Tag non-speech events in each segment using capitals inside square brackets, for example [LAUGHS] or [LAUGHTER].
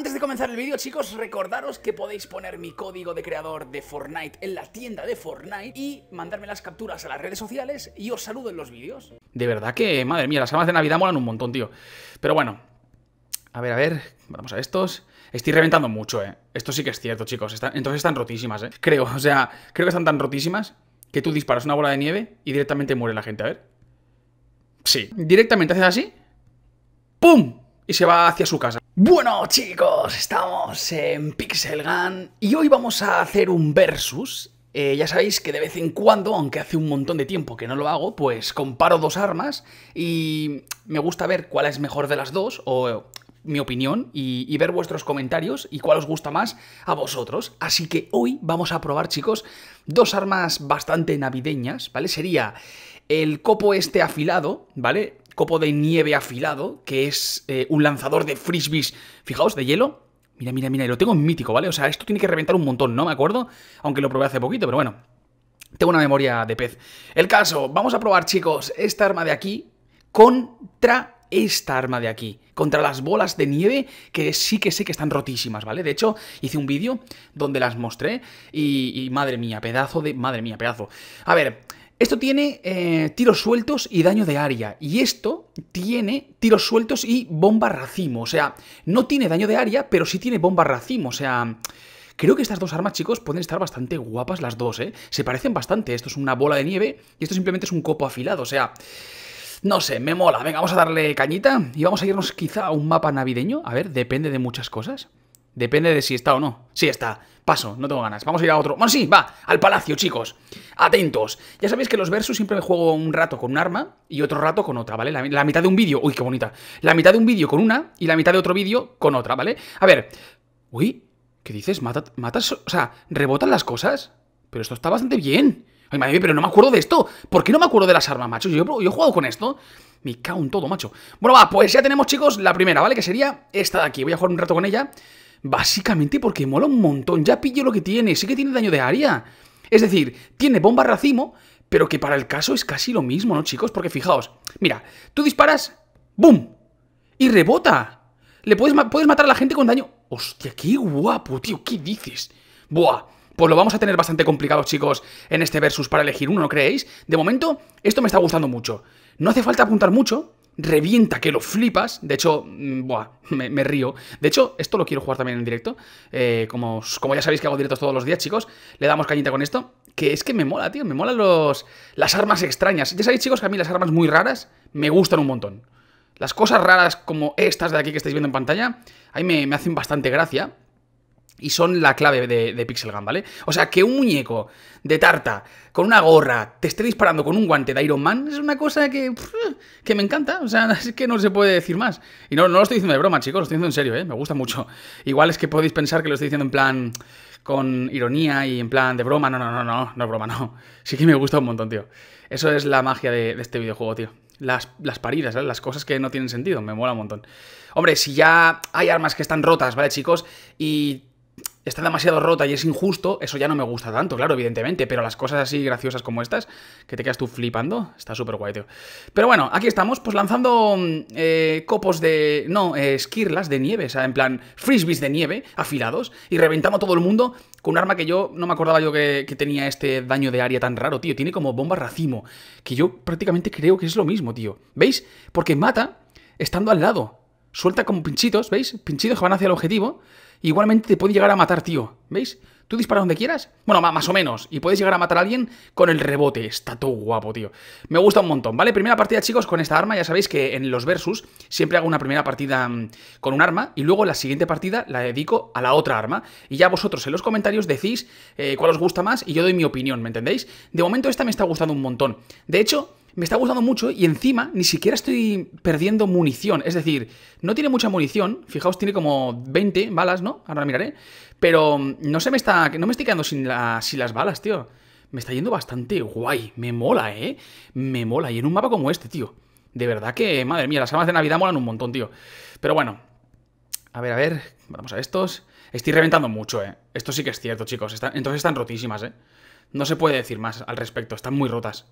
Antes de comenzar el vídeo, chicos, recordaros que podéis poner mi código de creador de Fortnite en la tienda de Fortnite y mandarme las capturas a las redes sociales y os saludo en los vídeos. De verdad que, madre mía, las armas de Navidad molan un montón, tío. Pero bueno, a ver, a ver, vamos a estos. Estoy reventando mucho, eh. Esto sí que es cierto, chicos. entonces están rotísimas, eh. Creo, o sea, creo que están tan rotísimas que tú disparas una bola de nieve y directamente muere la gente, a ver. Sí. Directamente haces así. ¡Pum! Y se va hacia su casa. Bueno chicos, estamos en Pixel Gun y hoy vamos a hacer un versus. Eh, ya sabéis que de vez en cuando, aunque hace un montón de tiempo que no lo hago, pues comparo dos armas y me gusta ver cuál es mejor de las dos o eh, mi opinión y, y, ver vuestros comentarios y cuál os gusta más a vosotros. Así que hoy vamos a probar, chicos, dos armas bastante navideñas, ¿vale? Sería el copo este afilado, ¿vale? copo de nieve afilado, que es eh, un lanzador de frisbees, fijaos, de hielo. Mira, mira, mira, y lo tengo en mítico, ¿vale? O sea, esto tiene que reventar un montón, ¿no? Me acuerdo, aunque lo probé hace poquito, pero bueno. Tengo una memoria de pez. El caso, vamos a probar, chicos, esta arma de aquí contra esta arma de aquí, contra las bolas de nieve que sí que sé que están rotísimas, ¿vale? De hecho, hice un vídeo donde las mostré y, y, madre mía, pedazo de... Madre mía, pedazo. A ver, esto tiene eh, tiros sueltos y daño de área. Y esto tiene tiros sueltos y bomba racimo. O sea, no tiene daño de área, pero sí tiene bomba racimo. O sea... Creo que estas dos armas, chicos, pueden estar bastante guapas las dos, ¿eh? Se parecen bastante. Esto es una bola de nieve y esto simplemente es un copo afilado. O sea, no sé, me mola. Venga, vamos a darle cañita y vamos a irnos quizá a un mapa navideño. A ver, depende de muchas cosas. Depende de si está o no. Sí está. Paso, no tengo ganas. Vamos a ir a otro. Bueno, sí, va, al palacio, chicos. Atentos. Ya sabéis que los Versus siempre me juego un rato con un arma y otro rato con otra, ¿vale? La, mitad de un vídeo. Uy, qué bonita. La mitad de un vídeo con una y la mitad de otro vídeo con otra, ¿vale? A ver. Uy, ¿qué dices? ¿Matas? O sea, ¿rebotan las cosas? Pero esto está bastante bien. Ay, madre mía, pero no me acuerdo de esto. ¿Por qué no me acuerdo de las armas, macho? Yo, yo, he jugado con esto. Me cago en todo, macho. Bueno, va, pues ya tenemos, chicos, la primera, ¿vale? Que sería esta de aquí. Voy a jugar un rato con ella. Básicamente porque mola un montón. Ya pillo lo que tiene. Sí que tiene daño de área. Es decir, tiene bomba racimo, pero que para el caso es casi lo mismo, ¿no, chicos? Porque fijaos, mira, tú disparas, ¡boom! Y rebota. Le puedes, puedes matar a la gente con daño. Hostia, qué guapo, tío, ¿qué dices? Buah, pues lo vamos a tener bastante complicado, chicos, en este versus para elegir uno, ¿no creéis? De momento, esto me está gustando mucho. No hace falta apuntar mucho, revienta que lo flipas. De hecho, mm, me, río. De hecho, esto lo quiero jugar también en directo. Eh, como, como ya sabéis que hago directos todos los días, chicos, le damos cañita con esto. Que es que me mola, tío. Me mola los, las armas extrañas. Ya sabéis, chicos, que a mí las armas muy raras me gustan un montón. Las cosas raras como estas de aquí que estáis viendo en pantalla, ahí me, me hacen bastante gracia. Y son la clave de, Pixel Gun, ¿vale? O sea, que un muñeco de tarta, con una gorra, te esté disparando con un guante de Iron Man, es una cosa que, que me encanta. O sea, [LAUGHS] es que no se puede decir más. Y no, no lo estoy diciendo de broma, chicos, lo estoy diciendo en serio, ¿eh? Me gusta mucho. Igual es que podéis pensar que lo estoy diciendo en plan con ironía y en plan de broma. No, no, no, no, no es broma, no. Sí que me gusta un montón, tío. Eso es la magia de, este videojuego, tío. Las, las, paridas, ¿eh? las cosas que no tienen sentido, me mola un montón. Hombre, si ya hay armas que están rotas, ¿vale, chicos? Y está demasiado rota y es injusto, eso ya no me gusta tanto, claro, evidentemente, pero las cosas así graciosas como estas, que te quedas tú flipando, está súper guay, tío. Pero bueno, aquí estamos, pues lanzando mm, eh, copos de... no, eh, esquirlas de nieve, o sea, en plan frisbees de nieve, afilados, y reventando a todo el mundo con un arma que yo no me acordaba yo que, que tenía este daño de área tan raro, tío. Tiene como bomba racimo, que yo prácticamente creo que es lo mismo, tío. ¿Veis? Porque mata estando al lado. Suelta como pinchitos, ¿veis? Pinchitos que van hacia el objetivo igualmente te puede llegar a matar, tío. ¿Veis? Tú disparas donde quieras. Bueno, más o menos. Y puedes llegar a matar a alguien con el rebote. Está todo guapo, tío. Me gusta un montón, ¿vale? Primera partida, chicos, con esta arma. Ya sabéis que en los versus siempre hago una primera partida mm, con un arma y luego la siguiente partida la dedico a la otra arma. Y ya vosotros en los comentarios decís eh, cuál os gusta más y yo doy mi opinión, ¿me entendéis? De momento esta me está gustando un montón. De hecho me está gustando mucho y encima ni siquiera estoy perdiendo munición. Es decir, no tiene mucha munición. Fijaos, tiene como 20 balas, ¿no? Ahora miraré. Pero mm, no se me está. No me estoy quedando sin, las balas, tío. Me está yendo bastante guay. Me mola, ¿eh? Me mola. Y en un mapa como este, tío. De verdad que, madre mía, las armas de Navidad molan un montón, tío. Pero bueno. A ver, a ver. Vamos a estos. Estoy reventando mucho, ¿eh? Esto sí que es cierto, chicos. entonces están rotísimas, ¿eh? No se puede decir más al respecto. Están muy rotas.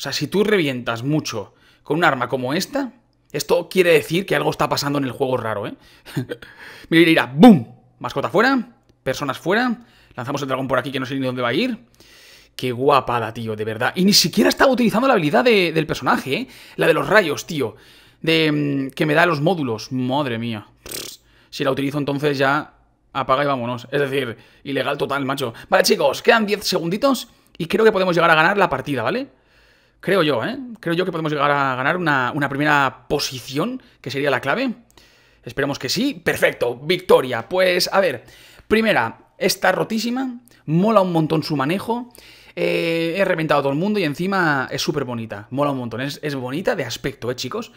O sea, si tú revientas mucho con un arma como esta, esto quiere decir que algo está pasando en el juego raro, ¿eh? [LAUGHS] Mira, mira. ¡boom! Mascota fuera, personas fuera, lanzamos el dragón por aquí que no sé ni dónde va a ir. Qué guapada, tío, de verdad. Y ni siquiera estaba utilizando la habilidad del personaje, ¿eh? La de los rayos, tío. De mm, que me da los módulos. Madre mía. Si la utilizo entonces ya apaga y vámonos. Es decir, ilegal total, macho. Vale, chicos, quedan 10 segunditos y creo que podemos llegar a ganar la partida, ¿vale? Creo yo, ¿eh? Creo yo que podemos llegar a ganar una, primera posición, que sería la clave. Esperemos que sí. Perfecto, victoria. Pues, a ver, primera, está rotísima, mola un montón su manejo. Eh, he reventado a todo el mundo y encima es súper bonita. Mola un montón. Es, es bonita de aspecto, ¿eh, chicos?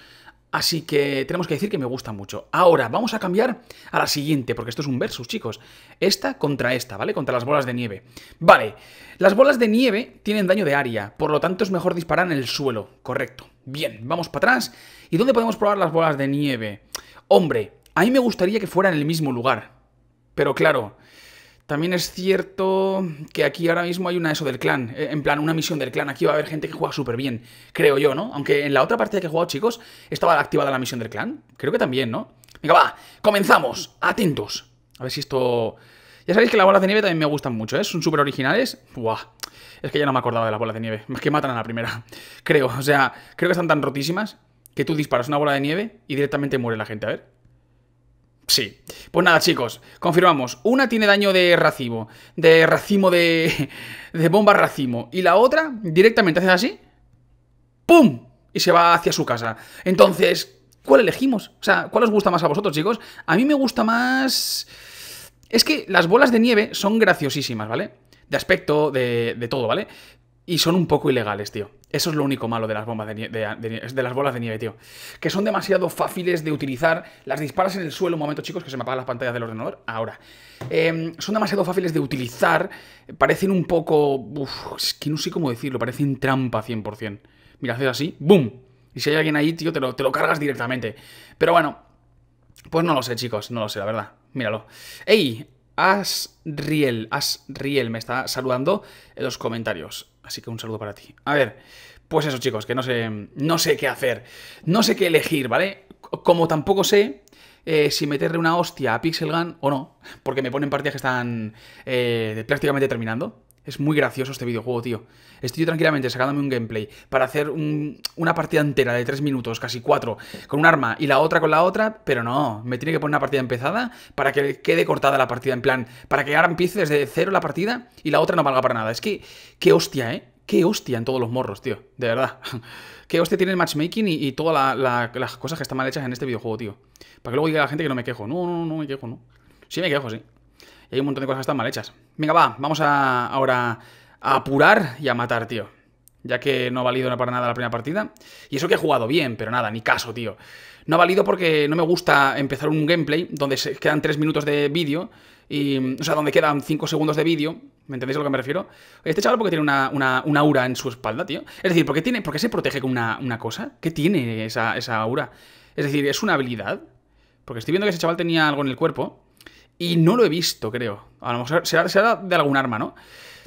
Así que tenemos que decir que me gusta mucho. Ahora, vamos a cambiar a la siguiente, porque esto es un versus, chicos. Esta contra esta, ¿vale? Contra las bolas de nieve. Vale, las bolas de nieve tienen daño de área, por lo tanto es mejor disparar en el suelo, correcto. Bien, vamos para atrás. ¿Y dónde podemos probar las bolas de nieve? Hombre, a mí me gustaría que fuera en el mismo lugar. Pero claro, también es cierto que aquí ahora mismo hay una eso del clan, eh, en plan, una misión del clan. Aquí va a haber gente que juega súper bien, creo yo, ¿no? Aunque en la otra partida que he jugado, chicos, estaba activada la misión del clan. Creo que también, ¿no? Venga, va, comenzamos, atentos. A ver si esto... Ya sabéis que las bolas de nieve también me gustan mucho, ¿eh? Son súper originales. Buah, es que ya no me acordaba de las bolas de nieve. Es que matan a la primera, [LAUGHS] creo. O sea, creo que están tan rotísimas que tú disparas una bola de nieve y directamente muere la gente. A ver. Sí. Pues nada, chicos, confirmamos. Una tiene daño de racimo, de racimo de, [LAUGHS] de bomba racimo. Y la otra directamente hace así. ¡Pum! Y se va hacia su casa. Entonces, ¿cuál elegimos? O sea, ¿cuál os gusta más a vosotros, chicos? A mí me gusta más... Es que las bolas de nieve son graciosísimas, ¿vale? De aspecto, de, de todo, ¿vale? Y son un poco ilegales, tío. Eso es lo único malo de las bombas de, de, de, las bolas de nieve, tío. Que son demasiado fáciles de utilizar. Las disparas en el suelo. Un momento, chicos, que se me apagan las pantallas del ordenador. Ahora. Em, son demasiado fáciles de utilizar. Parecen un poco. Uf, es que no sé cómo decirlo. Parecen trampa 100%. Mira, haces así. ¡Boom! Y si hay alguien ahí, tío, te lo, te lo cargas directamente. Pero bueno. Pues no lo sé, chicos. No lo sé, la verdad. Míralo. ¡Ey! Asriel, Asriel me está saludando en los comentarios. Así que un saludo para ti. A ver, pues eso chicos, que no sé, no sé qué hacer. No sé qué elegir, ¿vale? Como tampoco sé eh, si meterle una hostia a Pixel Gun o no, porque me ponen partidas que están eh, prácticamente terminando. Es muy gracioso este videojuego, tío. Estoy yo tranquilamente sacándome un gameplay para hacer una partida entera de 3 minutos, casi 4, con un arma y la otra con la otra, pero no, me tiene que poner una partida empezada para que quede cortada la partida, en plan, para que ahora empiece desde cero la partida y la otra no valga para nada. Es que, qué hostia, ¿eh? Qué hostia en todos los morros, tío, de verdad. [LAUGHS] Qué hostia tiene el matchmaking y, todas las cosas que están mal hechas en este videojuego, tío. Para que luego diga la gente que no me quejo. No, no, no, no me quejo, no. Sí me quejo, sí. Y hay un montón de cosas que están mal hechas. Venga, va, vamos a, ahora a apurar y a matar, tío. Ya que no ha valido para nada la primera partida. Y eso que he jugado bien, pero nada, ni caso, tío. No ha valido porque no me gusta empezar un gameplay donde se quedan 3 minutos de vídeo. Y, mm, o sea, donde quedan 5 segundos de vídeo. ¿Me entendéis a lo que me refiero? Este chaval porque tiene una, aura en su espalda, tío. Es decir, ¿por qué, tiene, por qué se protege con una, cosa? ¿Qué tiene esa, esa aura? Es decir, ¿es una habilidad? Porque estoy viendo que ese chaval tenía algo en el cuerpo. Y no lo he visto, creo. A lo mejor será, será de algún arma, ¿no?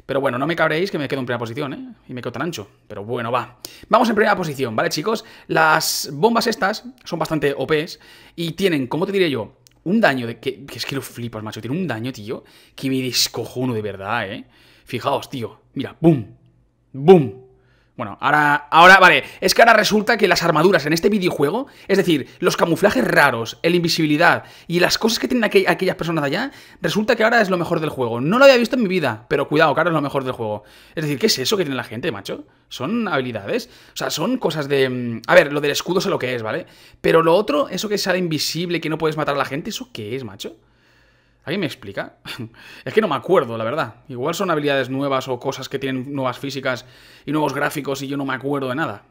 Pero bueno, no me cabréis que me quedo en primera posición, ¿eh? Y me quedo tan ancho. Pero bueno, va. Vamos en primera posición, ¿vale, chicos? Las bombas estas son bastante OPs y tienen, ¿cómo te diré yo? Un daño de que, es que lo flipas, macho. Tiene un daño, tío, que me descojono de verdad, ¿eh? Fijaos, tío. Mira, boom. Boom. Bueno, ahora, ahora, vale, es que ahora resulta que las armaduras en este videojuego, es decir, los camuflajes raros, la invisibilidad y las cosas que tienen aquellas personas allá, resulta que ahora es lo mejor del juego. No lo había visto en mi vida, pero cuidado, que es lo mejor del juego. Es decir, ¿qué es eso que tiene la gente, macho? Son habilidades, o sea, son cosas de... Mm, a ver, lo del escudo sé lo que es, ¿vale? Pero lo otro, eso que sale invisible, que no puedes matar a la gente, ¿eso qué es, macho? quién me explica? [LAUGHS] es que no me acuerdo, la verdad. Igual son habilidades nuevas o cosas que tienen nuevas físicas y nuevos gráficos y yo no me acuerdo de nada.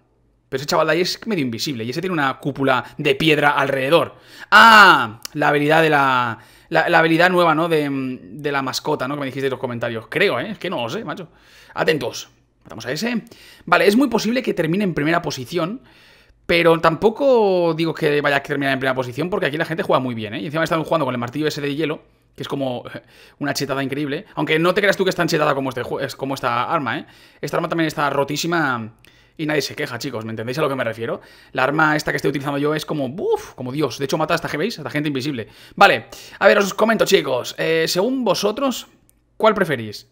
Pero ese chaval de ahí es medio invisible y ese tiene una cúpula de piedra alrededor. ¡Ah! La habilidad de la... La, habilidad nueva, ¿no? De, de, la mascota, ¿no? Que me dijiste en los comentarios. Creo, ¿eh? Es que no lo sé, macho. Atentos. Vamos a ese. Vale, es muy posible que termine en primera posición. Pero tampoco digo que vaya a terminar en primera posición porque aquí la gente juega muy bien, ¿eh? Y encima están jugando con el martillo ese de hielo que es como [LAUGHS] una chetada increíble. Aunque no te creas tú que es tan chetada como, este, como esta arma, ¿eh? Esta arma también está rotísima y nadie se queja, chicos, ¿me entendéis a lo que me refiero? La arma esta que estoy utilizando yo es como, uff, como Dios. De hecho, mata hasta, ¿veis? Hasta gente invisible. Vale, a ver, os comento, chicos. Eh, según vosotros, ¿cuál preferís?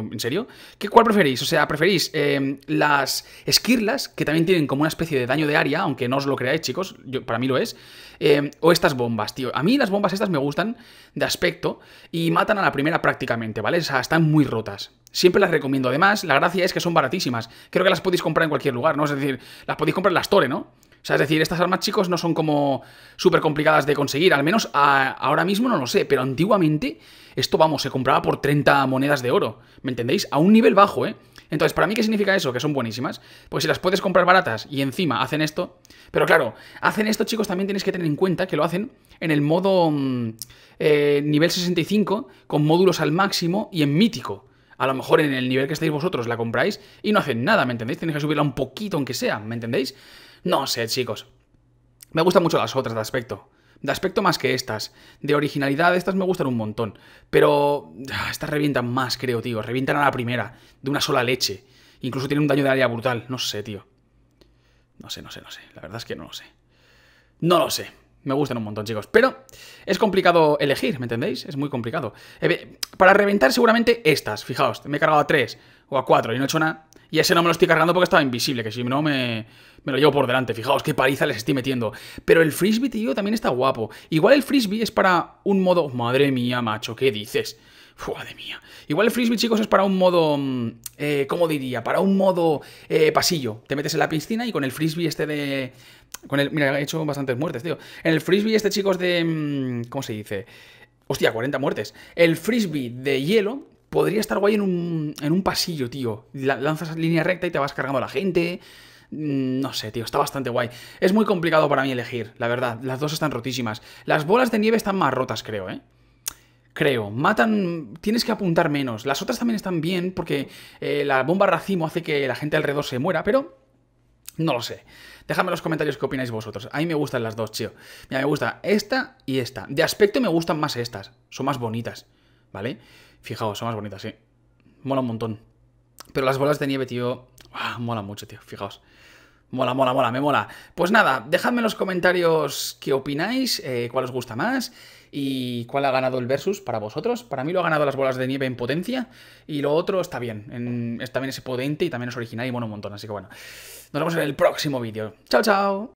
¿en serio? ¿Cuál preferís? O sea, ¿preferís em, las esquirlas, que también tienen como una especie de daño de área, aunque no os lo creáis, chicos, para mí lo es, em, o estas bombas, tío? A mí las bombas estas me gustan de aspecto y matan a la primera prácticamente, ¿vale? O sea, están muy rotas. Siempre las recomiendo. Además, la gracia es que son baratísimas. Creo que las podéis comprar en cualquier lugar, ¿no? Es decir, las podéis comprar en las Tore, ¿no? O sea, es decir, estas armas, chicos, no son como súper complicadas de conseguir. Al menos ahora mismo no lo sé, pero antiguamente esto, vamos, se compraba por 30 monedas de oro. ¿Me entendéis? A un nivel bajo, ¿eh? Entonces, ¿para mí qué significa eso? Que son buenísimas. Pues si las puedes comprar baratas y encima hacen esto. Pero claro, hacen esto, chicos, también tenéis que tener en cuenta que lo hacen en el modo mm, eh, nivel 65, con módulos al máximo y en mítico. A lo mejor en el nivel que estáis vosotros la compráis y no hacen nada, ¿me entendéis? Tienes que subirla un poquito, aunque sea, ¿me entendéis? No sé, chicos. Me gustan mucho las otras de aspecto. De aspecto más que estas. De originalidad, estas me gustan un montón. Pero. Ah, estas revientan más, creo, tío. Revientan a la primera. De una sola leche. Incluso tienen un daño de área brutal. No sé, tío. No sé, no sé, no sé. La verdad es que no lo sé. No lo sé. Me gustan un montón, chicos. Pero es complicado elegir, ¿me entendéis? Es muy complicado. Eh, para reventar seguramente estas, fijaos. Me he cargado a tres o a cuatro y no he hecho nada. Y ese no me lo estoy cargando porque estaba invisible, que si no me, me lo llevo por delante. Fijaos qué paliza les estoy metiendo. Pero el frisbee, tío, también está guapo. Igual el frisbee es para un modo... Madre mía, macho, ¿qué dices? Madre mía. Igual el frisbee, chicos, es para un modo. Mm, eh, ¿Cómo diría? Para un modo eh, pasillo. Te metes en la piscina y con el frisbee este de, con el, mira, he hecho bastantes muertes, tío. En el frisbee este, es de... Mm, ¿Cómo se dice? Hostia, 40 muertes. El frisbee de hielo podría estar guay en un, en un pasillo, tío. Lanzas línea recta y te vas cargando a la gente. Mm, no sé, tío, está bastante guay. Es muy complicado para mí elegir, la verdad. Las dos están rotísimas. Las bolas de nieve están más rotas, creo, ¿eh? Creo. Matan... Tienes que apuntar menos. Las otras también están bien porque eh, la bomba racimo hace que la gente alrededor se muera, pero... No lo sé. Dejadme los comentarios qué opináis vosotros. A mí me gustan las dos, tío. Mira, me gusta esta y esta. De aspecto me gustan más estas. Son más bonitas, ¿vale? Fijaos, son más bonitas, sí. Mola un montón. Pero las bolas de nieve, tío, mola mucho, tío. Fijaos. Mola, mola, mola, me mola. Pues nada, dejadme en los comentarios qué opináis, eh, cuál os gusta más y cuál ha ganado el versus para vosotros. Para mí lo ha ganado las bolas de nieve en potencia y lo otro está bien. Está bien ese potente y también es original y mola un montón. Así que bueno. Nos vemos en el próximo vídeo. ¡Chao, chao!